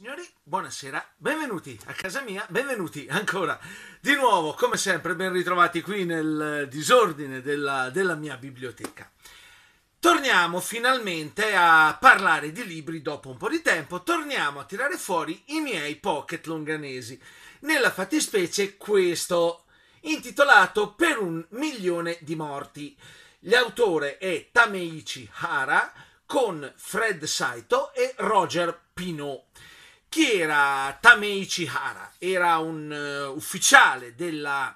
Signori, buonasera, benvenuti a casa mia, benvenuti ancora di nuovo, come sempre, ben ritrovati qui nel disordine della, della, mia biblioteca. Torniamo finalmente a parlare di libri dopo un po' di tempo, torniamo a tirare fuori i miei pocket longanesi, nella fattispecie questo, intitolato Per un milione di morti. L'autore è Tameichi Hara con Fred Saito e Roger Pinot chi era Tamei Hara, era un uh, ufficiale della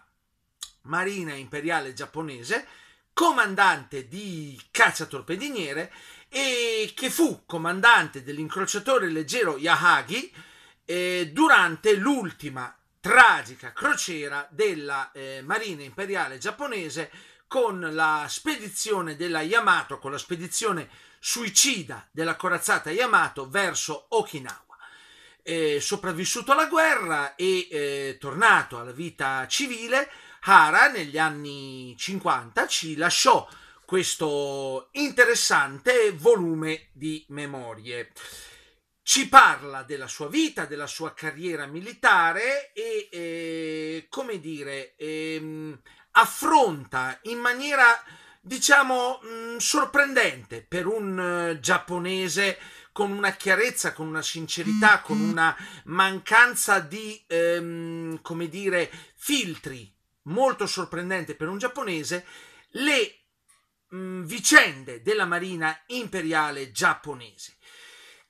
Marina Imperiale Giapponese, comandante di cacciatorpediniere e che fu comandante dell'incrociatore leggero Yahagi eh, durante l'ultima tragica crociera della eh, Marina Imperiale Giapponese con la spedizione della Yamato, con la spedizione suicida della corazzata Yamato verso Okinawa eh, sopravvissuto alla guerra e eh, tornato alla vita civile, Hara negli anni 50 ci lasciò questo interessante volume di memorie. Ci parla della sua vita, della sua carriera militare e, eh, come dire, ehm, affronta in maniera, diciamo, mh, mm, sorprendente per un eh, giapponese con una chiarezza, con una sincerità, mm, con mm. una mancanza di, ehm, come dire, filtri molto sorprendente per un giapponese, le mh, mm, vicende della Marina imperiale giapponese.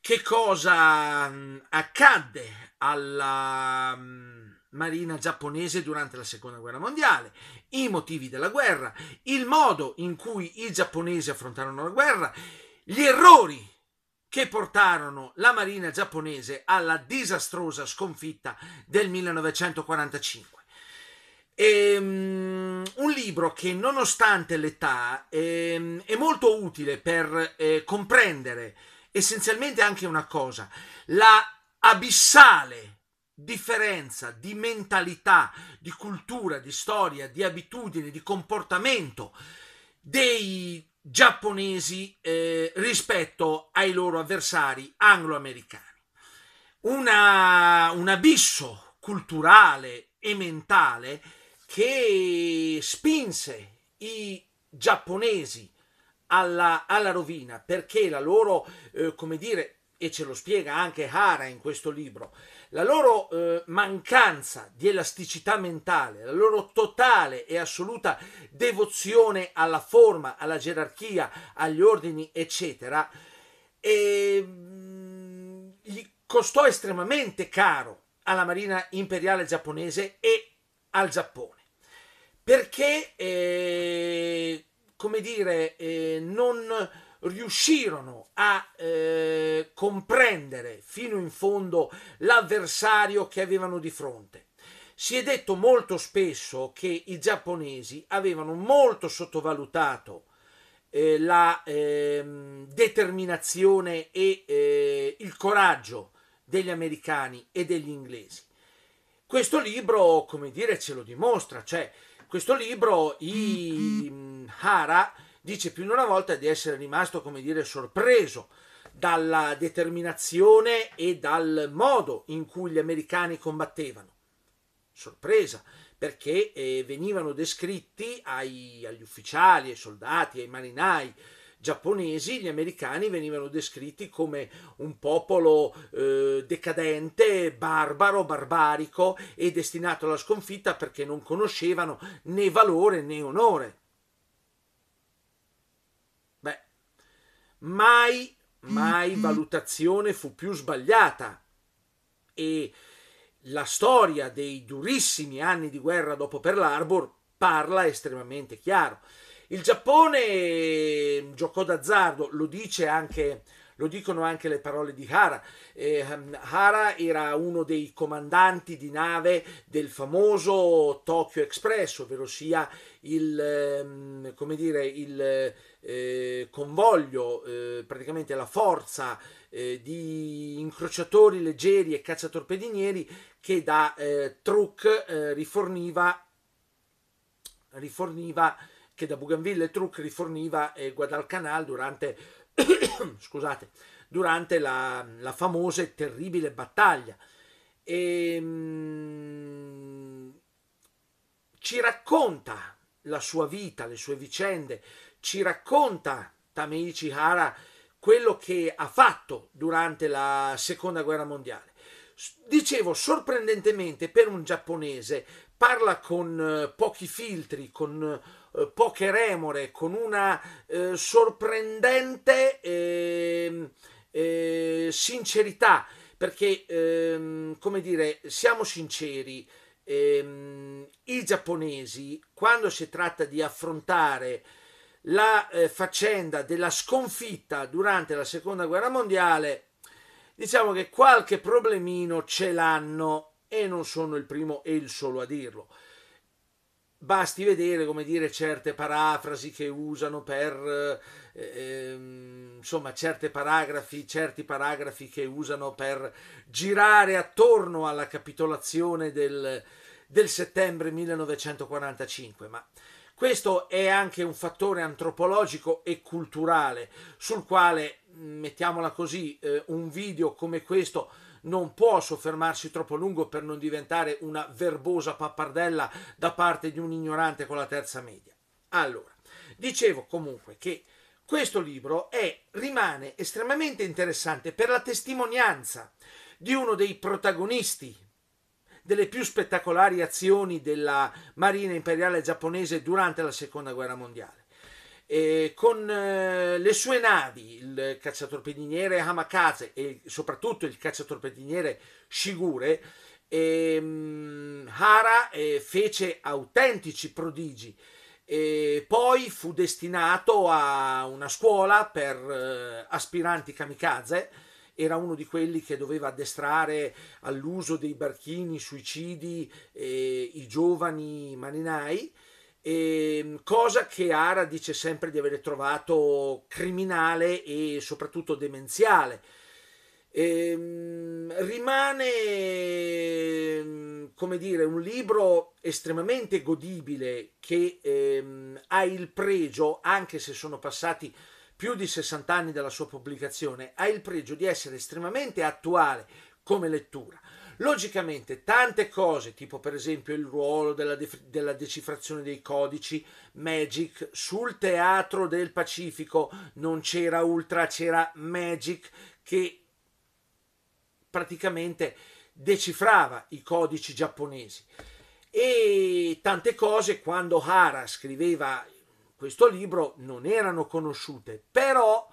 Che cosa mh, accadde alla... Mh, marina giapponese durante la seconda guerra mondiale, i motivi della guerra, il modo in cui i giapponesi affrontarono la guerra, gli errori che portarono la marina giapponese alla disastrosa sconfitta del 1945. E, um, un libro che nonostante l'età eh, è molto utile per eh, comprendere essenzialmente anche una cosa, la abissale differenza di mentalità, di cultura, di storia, di abitudini, di comportamento dei giapponesi eh, rispetto ai loro avversari angloamericani. Una, un abisso culturale e mentale che spinse i giapponesi alla, alla rovina perché la loro, eh, come dire, e ce lo spiega anche Hara in questo libro, la loro eh, mancanza di elasticità mentale, la loro totale e assoluta devozione alla forma, alla gerarchia, agli ordini, eccetera, e, mh, mm, gli costò estremamente caro alla Marina imperiale giapponese e al Giappone. Perché, eh, come dire, eh, non riuscirono a eh, comprendere fino in fondo l'avversario che avevano di fronte. Si è detto molto spesso che i giapponesi avevano molto sottovalutato eh, la eh, determinazione e eh, il coraggio degli americani e degli inglesi. Questo libro, come dire, ce lo dimostra, cioè questo libro i Hara dice più di una volta di essere rimasto, come dire, sorpreso dalla determinazione e dal modo in cui gli americani combattevano. Sorpresa, perché eh, venivano descritti ai, agli ufficiali, ai soldati, ai marinai giapponesi, gli americani venivano descritti come un popolo eh, decadente, barbaro, barbarico e destinato alla sconfitta perché non conoscevano né valore né onore. mai, mm-hmm. mai valutazione fu più sbagliata e la storia dei durissimi anni di guerra dopo Pearl Harbor parla estremamente chiaro. Il Giappone mm, giocò d'azzardo, lo dice anche lo dicono anche le parole di Hara. Eh, Hara era uno dei comandanti di nave del famoso Tokyo Express, ovvero sia il, ehm, come dire, il eh, convoglio, eh, praticamente la forza eh, di incrociatori leggeri e cacciatorpedinieri che da eh, Truc eh, riforniva, riforniva che da Bougainville e Truc riforniva eh, Guadalcanal durante scusate, durante la, la famosa e terribile battaglia. E, ehm, mh, ci racconta la sua vita, le sue vicende, ci racconta Tameichi Hara quello che ha fatto durante la seconda guerra mondiale. Dicevo, sorprendentemente per un giapponese, parla con eh, pochi filtri, con eh, poche remore, con una eh, sorprendente eh, eh, sincerità, perché ehm, come dire, siamo sinceri, ehm, i giapponesi quando si tratta di affrontare la eh, faccenda della sconfitta durante la seconda guerra mondiale, diciamo che qualche problemino ce l'hanno e non sono il primo e il solo a dirlo. Basti vedere, come dire, certe parafrasi che usano per, eh, ehm, insomma, certe paragrafi, certi paragrafi che usano per girare attorno alla capitolazione del, del settembre 1945. Ma questo è anche un fattore antropologico e culturale sul quale, mettiamola così, eh, un video come questo non può soffermarsi troppo a lungo per non diventare una verbosa pappardella da parte di un ignorante con la terza media. Allora, dicevo comunque che questo libro è, rimane estremamente interessante per la testimonianza di uno dei protagonisti delle più spettacolari azioni della Marina Imperiale giapponese durante la Seconda Guerra Mondiale. E con eh, le sue navi, il cacciatorpediniere Hamakaze e soprattutto il cacciatorpediniere Shigure, ehm, Hara eh, fece autentici prodigi e poi fu destinato a una scuola per eh, aspiranti kamikaze. Era uno di quelli che doveva addestrare all'uso dei barchini suicidi eh, i giovani marinai. E ehm, cosa che Ara dice sempre di aver trovato criminale e soprattutto demenziale. E, ehm, rimane, ehm, come dire, un libro estremamente godibile che eh, ha il pregio, anche se sono passati più di 60 anni dalla sua pubblicazione, ha il pregio di essere estremamente attuale come lettura. Logicamente tante cose, tipo per esempio il ruolo della, def- della, decifrazione dei codici Magic, sul teatro del Pacifico non c'era Ultra, c'era Magic che praticamente decifrava i codici giapponesi. E tante cose quando Hara scriveva questo libro non erano conosciute, però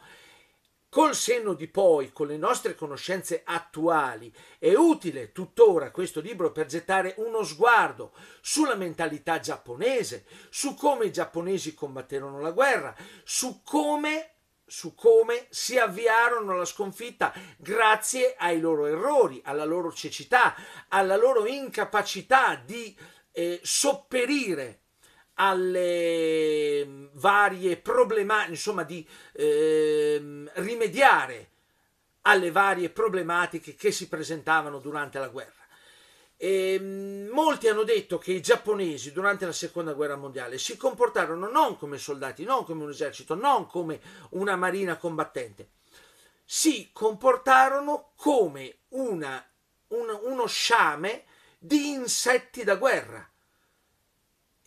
Col senno di poi, con le nostre conoscenze attuali, è utile tuttora questo libro per gettare uno sguardo sulla mentalità giapponese, su come i giapponesi combatterono la guerra, su come, su come si avviarono alla sconfitta grazie ai loro errori, alla loro cecità, alla loro incapacità di eh, sopperire alle mm, varie problematiche, insomma di eh, rimediare alle varie problematiche che si presentavano durante la guerra. E ehm, molti hanno detto che i giapponesi durante la seconda guerra mondiale si comportarono non come soldati, non come un esercito, non come una marina combattente, si comportarono come una, un, uno sciame di insetti da guerra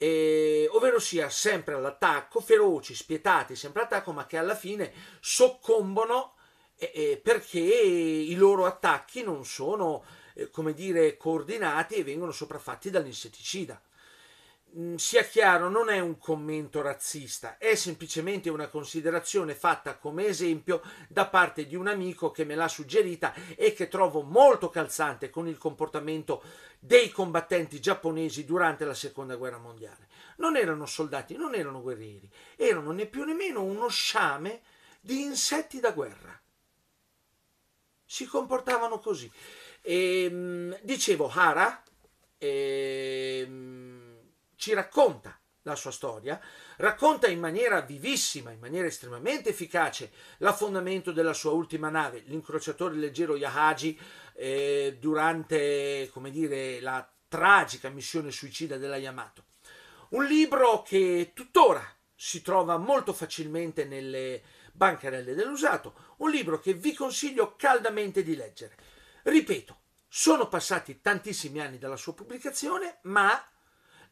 eh, ovvero sia sempre all'attacco, feroci, spietati, sempre all'attacco, ma che alla fine soccombono eh, perché i loro attacchi non sono, eh, come dire, coordinati e vengono sopraffatti dall'insetticida. Mm, sia chiaro, non è un commento razzista, è semplicemente una considerazione fatta come esempio da parte di un amico che me l'ha suggerita e che trovo molto calzante con il comportamento dei combattenti giapponesi durante la seconda guerra mondiale. Non erano soldati, non erano guerrieri, erano né più né meno uno sciame di insetti da guerra. Si comportavano così. E, ehm, dicevo, Hara. E, ehm, ci racconta la sua storia, racconta in maniera vivissima, in maniera estremamente efficace, l'affondamento della sua ultima nave, l'incrociatore leggero Yahagi, eh, durante dire, la tragica missione suicida della Yamato. Un libro che tuttora si trova molto facilmente nelle bancarelle dell'usato, un libro che vi consiglio caldamente di leggere. Ripeto, sono passati tantissimi anni dalla sua pubblicazione, ma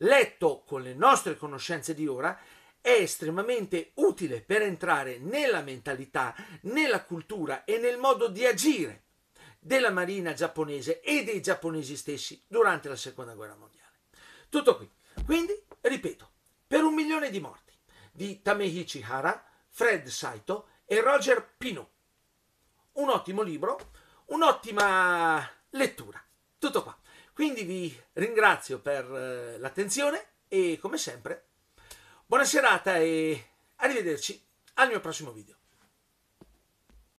letto con le nostre conoscenze di ora, è estremamente utile per entrare nella mentalità, nella cultura e nel modo di agire della marina giapponese e dei giapponesi stessi durante la seconda guerra mondiale. Tutto qui. Quindi, ripeto, per un milione di morti di Tamehichi Hara, Fred Saito e Roger Pinot. Un ottimo libro, un'ottima lettura. Tutto qua. Quindi vi ringrazio per eh, l'attenzione e come sempre buona serata e arrivederci al mio prossimo video.